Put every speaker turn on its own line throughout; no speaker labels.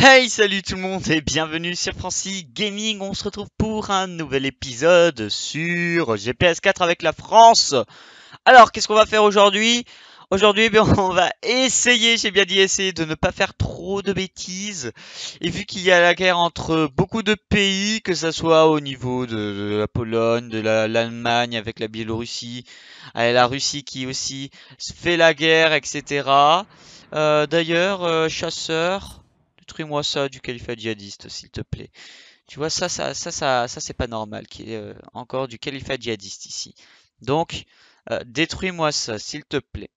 Hey, salut tout le monde et bienvenue sur Francis Gaming. On se retrouve pour un nouvel épisode sur GPS4 avec la France. Alors, qu'est-ce qu'on va faire aujourd'hui Aujourd'hui, eh on va essayer, j'ai bien dit essayer, de ne pas faire trop de bêtises. Et vu qu'il y a la guerre entre beaucoup de pays, que ce soit au niveau de, la Pologne, de l'Allemagne avec la Biélorussie, euh, la Russie qui aussi fait la guerre, etc. Euh, d'ailleurs, euh, chasseur, détruis-moi ça du califat djihadiste, s'il te plaît. Tu vois, ça, ça, ça, ça, ça c'est pas normal qu'il y ait euh, encore du califat djihadiste ici. Donc, euh, détruis-moi ça, s'il te plaît.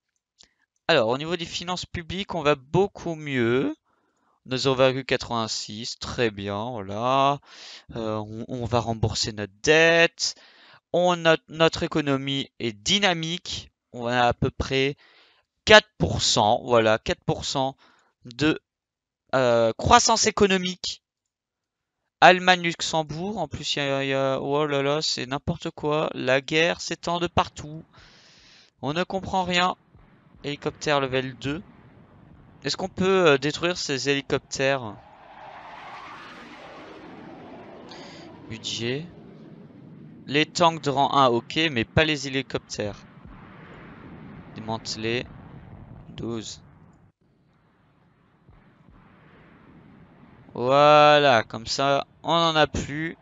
Alors, au niveau des finances publiques, on va beaucoup mieux. 0,86, très bien, voilà. Euh, on, va rembourser notre dette. On, notre économie est dynamique. On a à peu près 4%, voilà, 4% de euh, croissance économique. Allemagne-Luxembourg. En plus, il y, a, Oh là là, c'est n'importe quoi. La guerre s'étend de partout. On ne comprend rien. Hélicoptère level 2. Est-ce qu'on peut euh, détruire ces hélicoptères Budget. Les tanks de rang 1, ok, mais pas les hélicoptères. Démanteler. 12. Voilà, comme ça, on en a plus.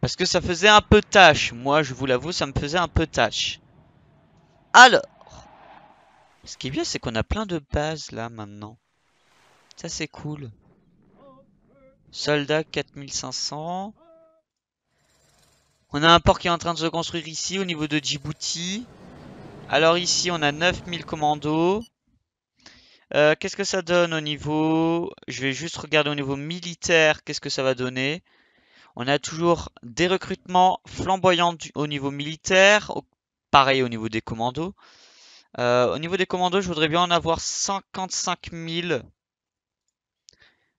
Parce que ça faisait un peu tâche. Moi, je vous l'avoue, ça me faisait un peu tâche. Alors, ce qui est bien, c'est qu'on a plein de bases là maintenant. Ça, c'est cool. Soldats 4500. On a un port qui est en train de se construire ici au niveau de Djibouti. Alors ici, on a 9000 commandos. Euh, qu'est-ce que ça donne au niveau... Je vais juste regarder au niveau militaire, qu'est-ce que ça va donner. On a toujours des recrutements flamboyants au niveau militaire, pareil au niveau des commandos. Euh, au niveau des commandos, je voudrais bien en avoir 55 000.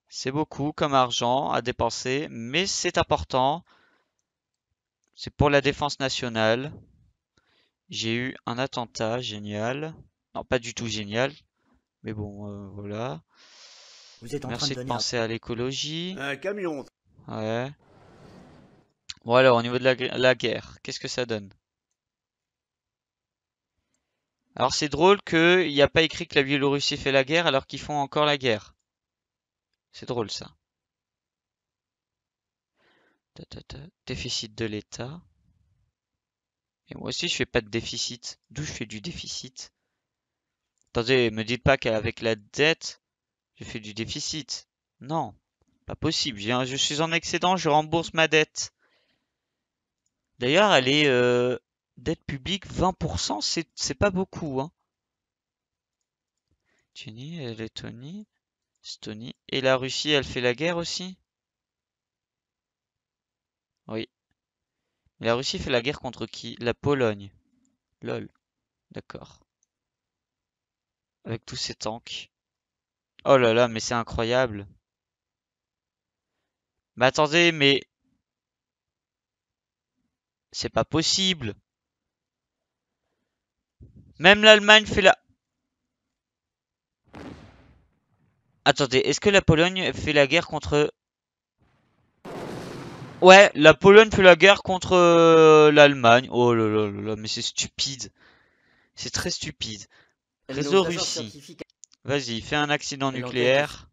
C'est beaucoup comme argent à dépenser, mais c'est important. C'est pour la défense nationale. J'ai eu un attentat, génial. Non, pas du tout génial. Mais mmh. bon, euh, voilà. Vous êtes en train de, penser à l'écologie. Un camion. Ouais. Bon alors, au niveau de la, guerre, qu'est-ce que ça donne Alors c'est drôle qu'il n'y a pas écrit que la Biélorussie fait la guerre alors qu'ils font encore la guerre. C'est drôle ça. Déficit de l'État. Et moi aussi je fais pas de déficit. D'où je fais du déficit Attendez, me dites pas qu'avec la dette, j'ai fait du déficit. Non, pas possible. je suis en excédent, je rembourse ma dette. D'ailleurs, elle est euh, dette publique 20%, c'est pas beaucoup. Hein. Lettonie, Estonie. Et la Russie, elle fait la guerre aussi Oui. La Russie fait la guerre contre qui La Pologne. Lol. D'accord. Avec tous ces tanks. Oh là là, mais c'est incroyable. Mais attendez, mais... C'est pas possible. Même l'Allemagne fait la... Attendez, est-ce que la Pologne fait la guerre contre... Ouais, la Pologne fait la guerre contre l'Allemagne. Oh là là là mais c'est stupide. C'est très stupide.
Réseau Russie.
Vas-y, fais un accident nucléaire.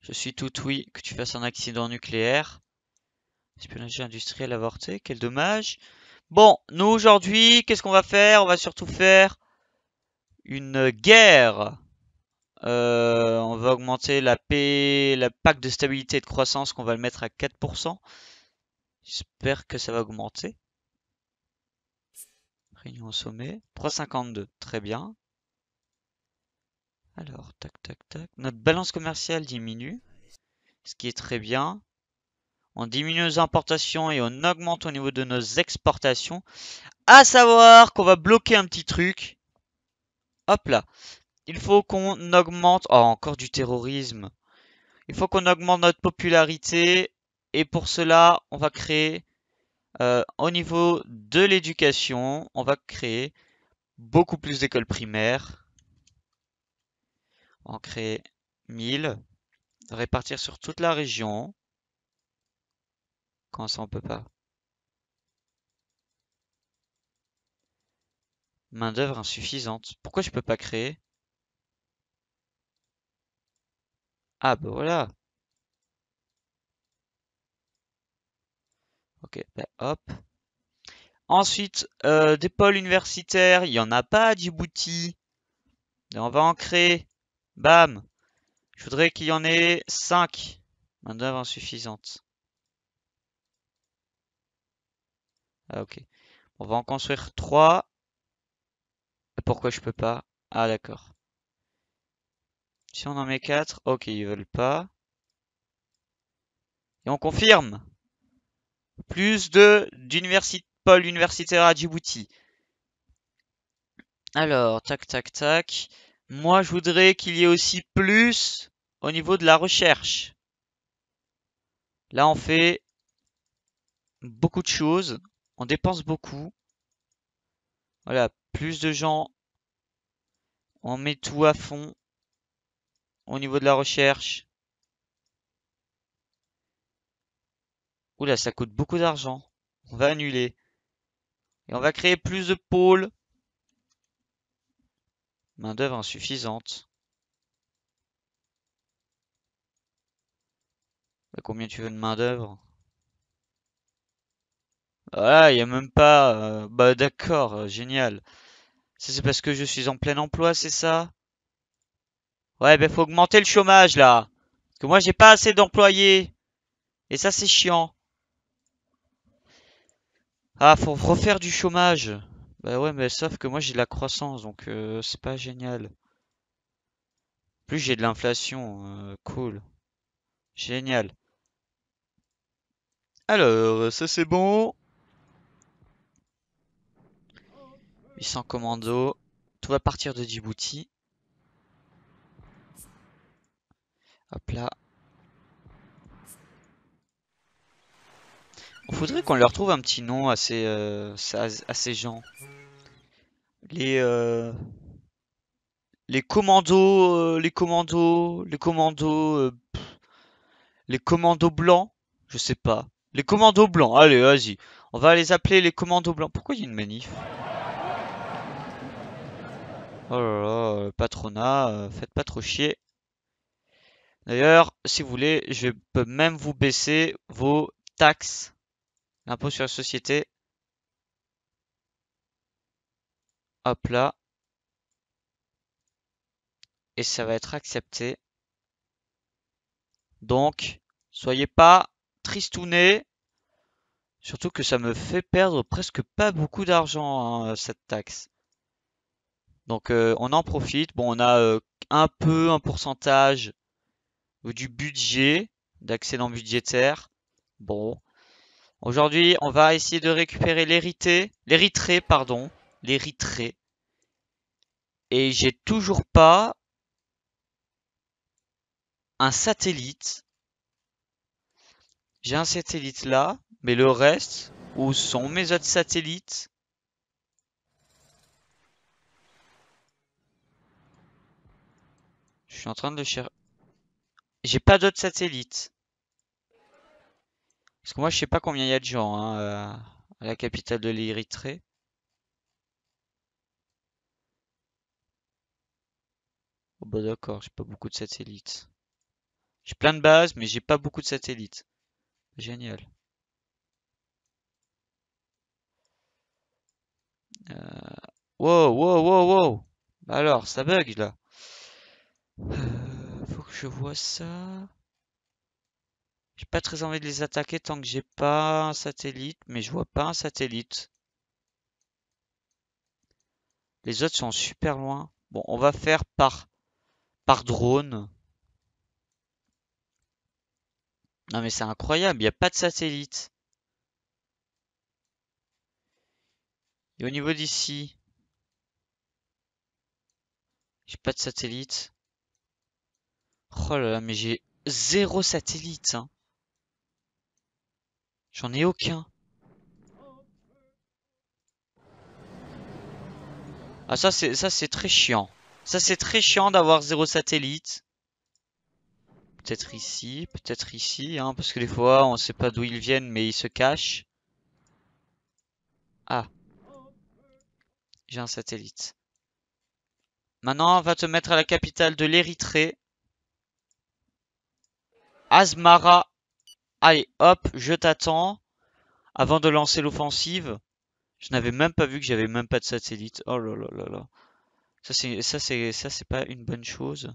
Je suis tout oui que tu fasses un accident nucléaire. Espionnage industriel avorté, quel dommage. Bon, nous aujourd'hui, qu'est-ce qu'on va faire On va surtout faire une guerre. Euh, on va augmenter la paix, la pacte de stabilité et de croissance qu'on va le mettre à 4%. J'espère que ça va augmenter. Réunion au sommet. 3,52. Très bien. Alors, tac, tac, tac. Notre balance commerciale diminue, ce qui est très bien. On diminue nos importations et on augmente au niveau de nos exportations. À savoir qu'on va bloquer un petit truc. Hop là. Il faut qu'on augmente... Oh, encore du terrorisme. Il faut qu'on augmente notre popularité. Et pour cela, on va créer euh, au niveau de l'éducation, on va créer beaucoup plus d'écoles primaires. On crée 1000, répartir sur toute la région. Quand ça, on peut pas. Main d'œuvre insuffisante. Pourquoi je peux pas créer Ah, bah voilà Ok, ben, hop. Ensuite, euh, des pôles universitaires, il n'y en a pas à Djibouti. on va en créer. Bam. Je voudrais qu'il y en ait 5. Maintenant, insuffisante. Ah ok. On va en construire 3. Pourquoi je peux pas Ah d'accord. Si on en met 4, ok, ils veulent pas. Et on confirme plus de d'université Paul universitaire à Djibouti. Alors, tac, tac, tac. Moi, je voudrais qu'il y ait aussi plus au niveau de la recherche. Là, on fait beaucoup de choses. On dépense beaucoup. Voilà, plus de gens. On met tout à fond au niveau de la recherche. Oula, ça coûte beaucoup d'argent. On va annuler. Et on va créer plus de pôles. Main d'œuvre insuffisante. Bah, combien tu veux de main d'œuvre Ah, il n'y a même pas... Euh, bah d'accord, euh, génial. Ça c'est parce que je suis en plein emploi, c'est ça Ouais, ben bah, faut augmenter le chômage là. Parce que moi j'ai pas assez d'employés. Et ça c'est chiant. Ah, faut refaire du chômage. Bah ouais, mais sauf que moi j'ai de la croissance, donc euh, c'est pas génial. plus j'ai de l'inflation, euh, cool. Génial. Alors, ça c'est bon. 800 commandos. Tout va partir de Djibouti. Hop là. Il faudrait qu'on leur trouve un petit nom à ces, à ces gens. Les euh, euh, les commandos, les commandos, les euh, commandos, les commandos blancs, je sais pas. Les commandos blancs, allez, vas-y. On va les appeler les commandos blancs. Pourquoi il y a une manif Oh là là, patronat, faites pas trop chier. D'ailleurs, si vous voulez, je peux même vous baisser vos taxes. L'impôt sur la société, hop là et ça va être accepté donc soyez pas tristounés surtout que ça me fait perdre presque pas beaucoup d'argent hein, cette taxe donc euh, on en profite bon on a euh, un peu un pourcentage du budget le budgétaire bon Aujourd'hui, on va essayer de récupérer l'hérité, l'héritré, pardon, l'héritré. Et j'ai toujours pas un satellite. J'ai un satellite là, mais le reste, où sont mes autres satellites Je suis en train de chercher. J'ai pas d'autres satellites. Parce que moi, je sais pas combien il y a de gens hein, euh, à la capitale de l'Érythrée. Oh bah d'accord, j'ai pas beaucoup de satellites. J'ai plein de bases, mais j'ai pas beaucoup de satellites. Génial. Euh... Wow, wow, wow, wow. Bah, alors, ça bug là. Euh, faut que je vois ça. J'ai pas très envie de les attaquer tant que j'ai pas un satellite, mais je vois pas un satellite. Les autres sont super loin. Bon, on va faire par, par drone. Non mais c'est incroyable, il n'y a pas de satellite. Et au niveau d'ici, j'ai pas de satellite. Oh là là, mais j'ai zéro satellite. Hein. J'en ai aucun. Ah ça c'est ça c'est très chiant. Ça c'est très chiant d'avoir zéro satellite. Peut-être ici, peut-être ici, hein, parce que des fois on sait pas d'où ils viennent mais ils se cachent. Ah. J'ai un satellite. Maintenant on va te mettre à la capitale de l'Érythrée. Asmara Allez, hop, je t'attends. Avant de lancer l'offensive, je n'avais même pas vu que j'avais même pas de satellite. Oh là là là là. Ça c'est ça c'est ça c'est pas une bonne chose.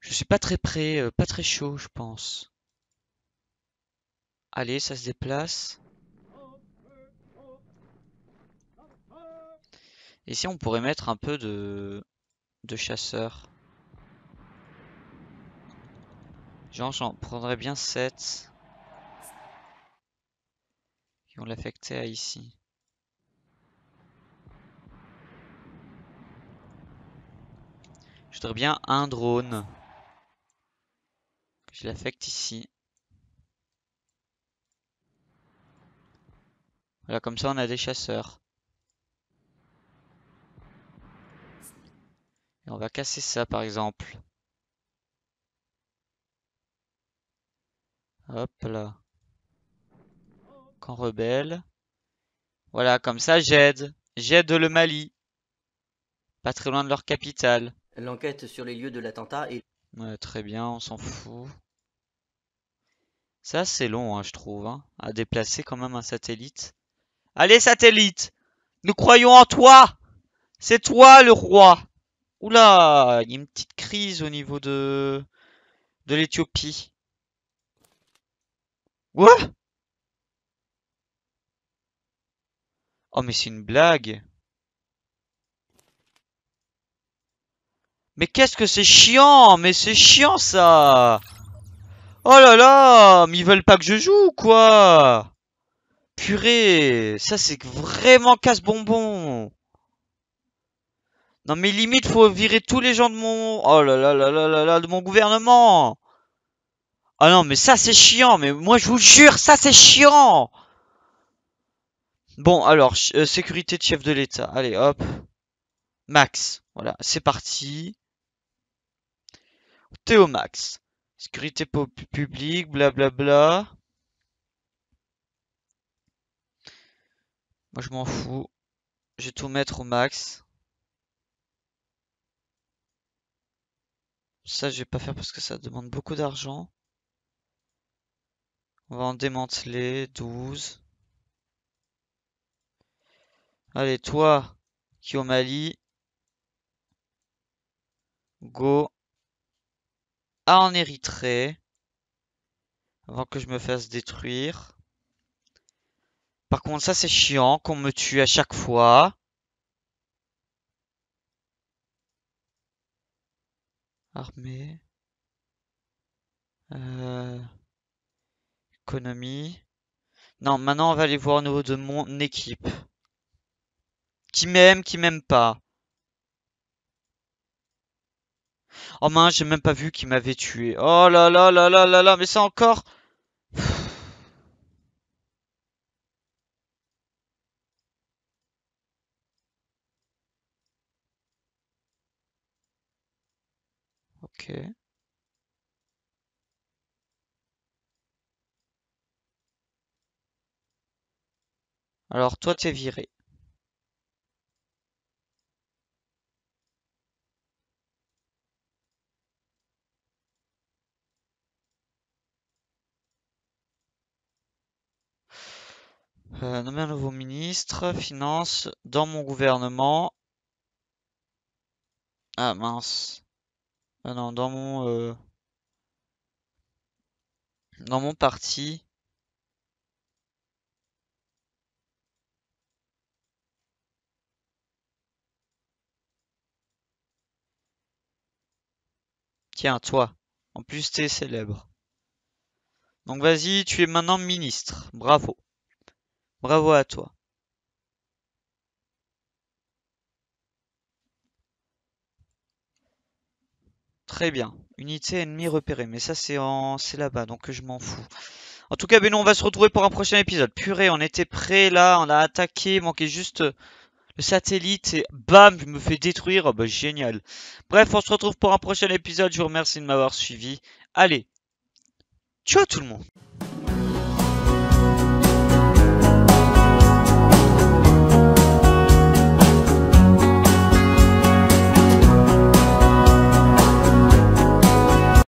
Je suis pas très prêt euh, pas très chaud, je pense. Allez, ça se déplace. Ici, on pourrait mettre un peu de, de chasseur. Genre, j'en prendrais bien 7 qui vont l'affecter à ici. Je voudrais bien un drone. Je l'affecte ici. Voilà, comme ça on a des chasseurs. Et on va casser ça par exemple. Hop là. Camp rebelle. Voilà, comme ça j'aide. J'aide le Mali. Pas très loin de leur capitale. L'enquête sur les lieux de l'attentat est... Ouais, très bien, on s'en fout. Ça, c'est long, hein, je trouve, hein, à déplacer quand même un satellite. Allez, satellite Nous croyons en toi C'est toi, le roi Oula, il y a une petite crise au niveau de, de l'Éthiopie. Quoi Oh mais c'est une blague Mais qu'est-ce que c'est chiant Mais c'est chiant ça Oh là là Mais ils veulent pas que je joue quoi Purée Ça c'est vraiment casse-bonbon Non mais limite faut virer tous les gens de mon... Oh là là là là là, là de mon gouvernement ah non, mais ça c'est chiant, mais moi je vous jure, ça c'est chiant Bon, alors, euh, sécurité de chef de l'État. Allez, hop. Max, voilà, c'est parti. Théo Max. Sécurité publique, blablabla. Moi je m'en fous. Je vais tout mettre au max. Ça je vais pas faire parce que ça demande beaucoup d'argent. On va en démanteler 12. Allez, toi qui au Mali. Go. À en Érythrée. Avant que je me fasse détruire. Par contre, ça c'est chiant qu'on me tue à chaque fois. Armée. Euh économie. Non, maintenant on va aller voir au niveau de mon équipe. Qui m'aime, qui m'aime pas. Oh mince, j'ai même pas vu qu'il m'avait tué. Oh là là là là là là, mais c'est encore... ok. Alors toi t'es viré. Euh, un nouveau ministre, finance, dans mon gouvernement. Ah mince. Ah non, dans mon... Euh, dans mon parti. toi. En plus, t'es célèbre. Donc vas-y, tu es maintenant ministre. Bravo. Bravo à toi. Très bien. Unité ennemie repérée. Mais ça, c'est en... c'est là-bas, donc je m'en fous. En tout cas, nous on va se retrouver pour un prochain épisode. Purée, on était prêt là. On a attaqué. manqué juste le satellite et bam, je me fais détruire. Oh, bah, génial. Bref, on se retrouve pour un prochain épisode. Je vous remercie de m'avoir suivi. Allez, ciao tout le monde.